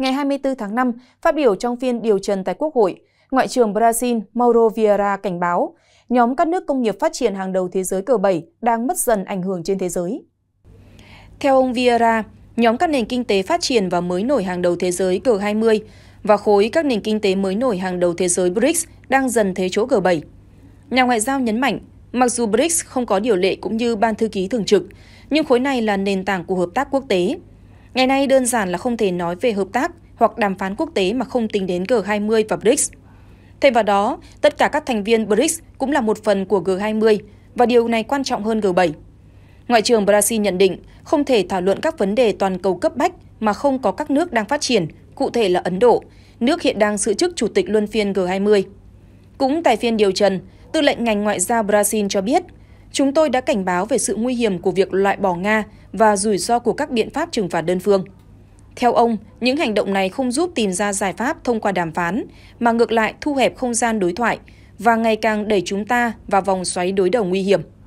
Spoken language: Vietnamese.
ngày 24 tháng 5, phát biểu trong phiên điều trần tại Quốc hội, Ngoại trưởng Brazil Mauro Vieira cảnh báo nhóm các nước công nghiệp phát triển hàng đầu thế giới G7 đang mất dần ảnh hưởng trên thế giới. Theo ông Vieira, nhóm các nền kinh tế phát triển và mới nổi hàng đầu thế giới G20 và khối các nền kinh tế mới nổi hàng đầu thế giới BRICS đang dần thế chỗ G7. Nhà ngoại giao nhấn mạnh, mặc dù BRICS không có điều lệ cũng như ban thư ký thường trực, nhưng khối này là nền tảng của hợp tác quốc tế Ngày nay đơn giản là không thể nói về hợp tác hoặc đàm phán quốc tế mà không tính đến G20 và BRICS. Thêm vào đó, tất cả các thành viên BRICS cũng là một phần của G20 và điều này quan trọng hơn G7. Ngoại trưởng Brazil nhận định không thể thảo luận các vấn đề toàn cầu cấp bách mà không có các nước đang phát triển, cụ thể là Ấn Độ, nước hiện đang giữ chức chủ tịch luân phiên G20. Cũng tại phiên điều trần, tư lệnh ngành ngoại giao Brazil cho biết chúng tôi đã cảnh báo về sự nguy hiểm của việc loại bỏ nga và rủi ro của các biện pháp trừng phạt đơn phương theo ông những hành động này không giúp tìm ra giải pháp thông qua đàm phán mà ngược lại thu hẹp không gian đối thoại và ngày càng đẩy chúng ta vào vòng xoáy đối đầu nguy hiểm